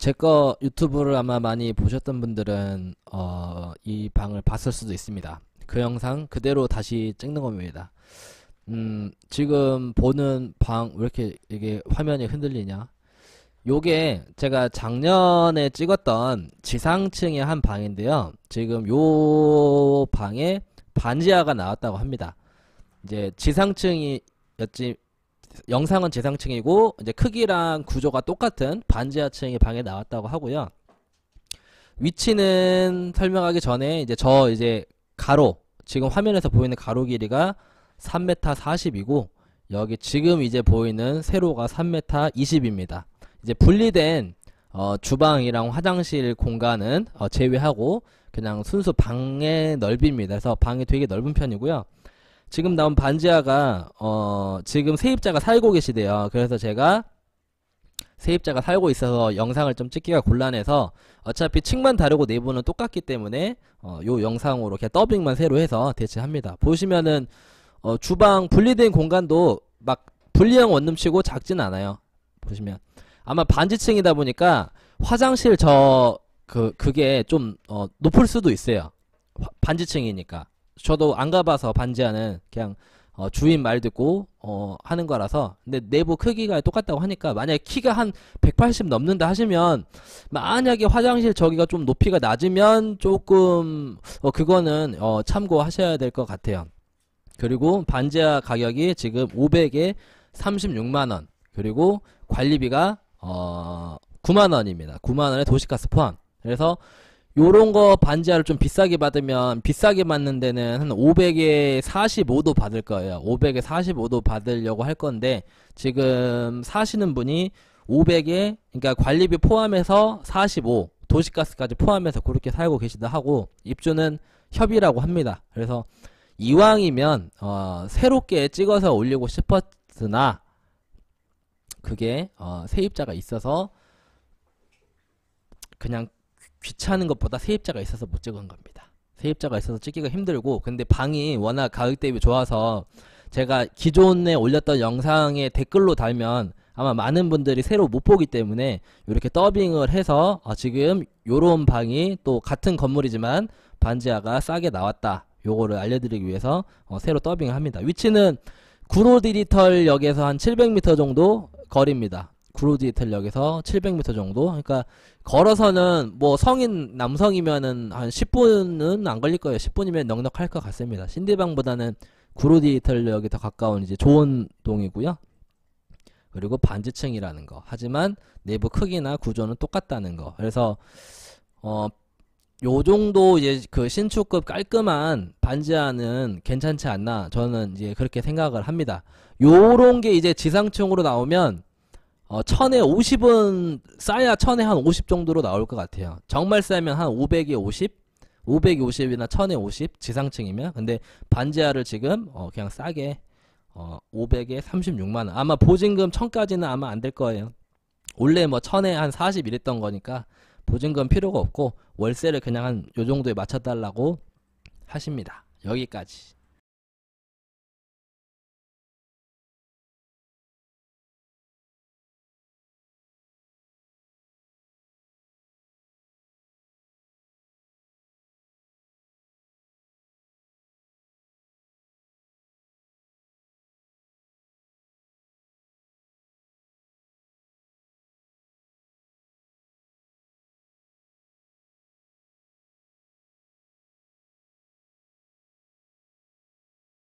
제 거 유튜브를 아마 많이 보셨던 분들은 어, 이 방을 봤을 수도 있습니다. 그 영상 그대로 다시 찍는 겁니다. 음, 지금 보는 방 왜 이렇게 이게 화면이 흔들리냐? 요게 제가 작년에 찍었던 지상층의 한 방인데요. 지금 요 방에 반지하가 나왔다고 합니다. 이제 지상층이었지 영상은 재상층이고 이제 크기랑 구조가 똑같은 반지하층이 방에 나왔다고 하고요. 위치는 설명하기 전에 이제 저 이제 가로 지금 화면에서 보이는 가로 길이가 3m 40이고 여기 지금 이제 보이는 세로가 3m 20입니다. 이제 분리된 어, 주방이랑 화장실 공간은 어, 제외하고 그냥 순수 방의 넓이입니다. 그래서 방이 되게 넓은 편이고요. 지금 나온 반지하가 어 지금 세입자가 살고 계시대요. 그래서 제가 세입자가 살고 있어서 영상을 좀 찍기가 곤란해서 어차피 층만 다르고 내부는 똑같기 때문에 어, 요 영상으로 이렇게 더빙만 새로 해서 대체합니다. 보시면은 어, 주방 분리된 공간도 막 분리형 원룸치고 작진 않아요. 보시면 아마 반지층이다 보니까 화장실 저 그 그게 좀 어, 높을 수도 있어요. 반지층이니까 저도 안 가봐서 반지하는 그냥 어, 주인 말 듣고 어, 하는 거라서 근데 내부 크기가 똑같다고 하니까 만약에 키가 한 180 넘는다 하시면 만약에 화장실 저기가 좀 높이가 낮으면 조금 어, 그거는 어, 참고하셔야 될 것 같아요 그리고 반지하 가격이 지금 500에 36만원 그리고 관리비가 어, 9만원입니다 9만원에 도시가스 포함 그래서 요런 거 반지하를 좀 비싸게 받으면 비싸게 받는 데는 한 500에 45도 받을 거예요. 500에 45도 받으려고 할 건데 지금 사시는 분이 500에 그러니까 관리비 포함해서 45 도시가스까지 포함해서 그렇게 살고 계시다 하고 입주는 협의라고 합니다. 그래서 이왕이면 어, 새롭게 찍어서 올리고 싶었으나 그게 어, 세입자가 있어서 그냥 귀찮은 것보다 세입자가 있어서 못 찍은 겁니다. 세입자가 있어서 찍기가 힘들고 근데 방이 워낙 가격 대비 좋아서 제가 기존에 올렸던 영상에 댓글로 달면 아마 많은 분들이 새로 못 보기 때문에 이렇게 더빙을 해서 아 지금 요런 방이 또 같은 건물이지만 반지하가 싸게 나왔다 요거를 알려드리기 위해서 어 새로 더빙을 합니다 위치는 구로디지털역에서 한 700m 정도 거리입니다 구로디에텔역에서 700m 정도. 그러니까 걸어서는 뭐 성인 남성이면은 한 10분은 안 걸릴 거예요. 10분이면 넉넉할 것 같습니다. 신대방보다는 구로디에텔역이 더 가까운 이제 좋은 동이고요. 그리고 반지층이라는 거. 하지만 내부 크기나 구조는 똑같다는 거. 그래서 어, 요 정도 이제 그 신축급 깔끔한 반지하는 괜찮지 않나 저는 이제 그렇게 생각을 합니다. 요런 게 이제 지상층으로 나오면 어, 천에 50은 싸야 천에 한50 정도로 나올 것 같아요. 정말 싸면 한 500에 50, 550이나 천에 50 지상층이면 근데 반지하를 지금 어, 그냥 싸게 어, 500에 36만 원. 아마 보증금 천까지는 아마 안 될 거예요. 원래 뭐 천에 한 40 이랬던 거니까 보증금 필요가 없고 월세를 그냥 한 요 정도에 맞춰달라고 하십니다. 여기까지.